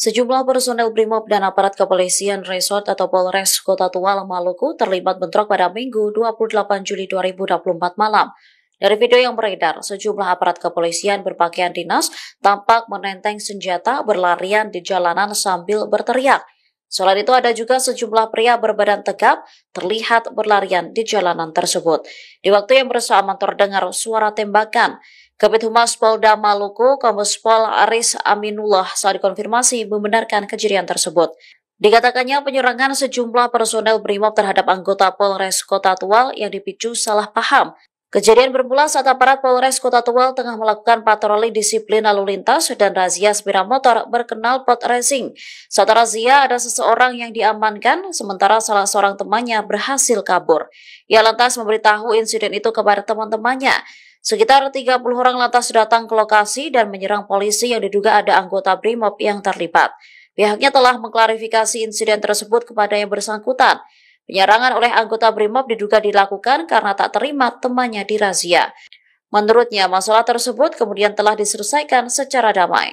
Sejumlah personel BRIMOB dan aparat kepolisian resort atau Polres Kota Tual, Maluku terlibat bentrok pada Minggu 28 Juli 2024 malam. Dari video yang beredar, sejumlah aparat kepolisian berpakaian dinas tampak menenteng senjata berlarian di jalanan sambil berteriak. Selain itu ada juga sejumlah pria berbadan tegap terlihat berlarian di jalanan tersebut. Di waktu yang bersamaan terdengar suara tembakan. Kabit Humas Polda Maluku, Kombes Aris Aminullah saat dikonfirmasi membenarkan kejadian tersebut. Dikatakannya penyerangan sejumlah personel BRIMOB terhadap anggota Polres Kota Tual yang dipicu salah paham. Kejadian bermula saat aparat Polres Kota Tual tengah melakukan patroli disiplin lalu lintas dan razia sepeda motor berkenal pot racing. Saat razia ada seseorang yang diamankan, sementara salah seorang temannya berhasil kabur. Ia lantas memberitahu insiden itu kepada teman-temannya. Sekitar 30 orang lantas datang ke lokasi dan menyerang polisi yang diduga ada anggota BRIMOB yang terlibat. Pihaknya telah mengklarifikasi insiden tersebut kepada yang bersangkutan. Penyerangan oleh anggota BRIMOB diduga dilakukan karena tak terima temannya dirazia. Menurutnya, masalah tersebut kemudian telah diselesaikan secara damai.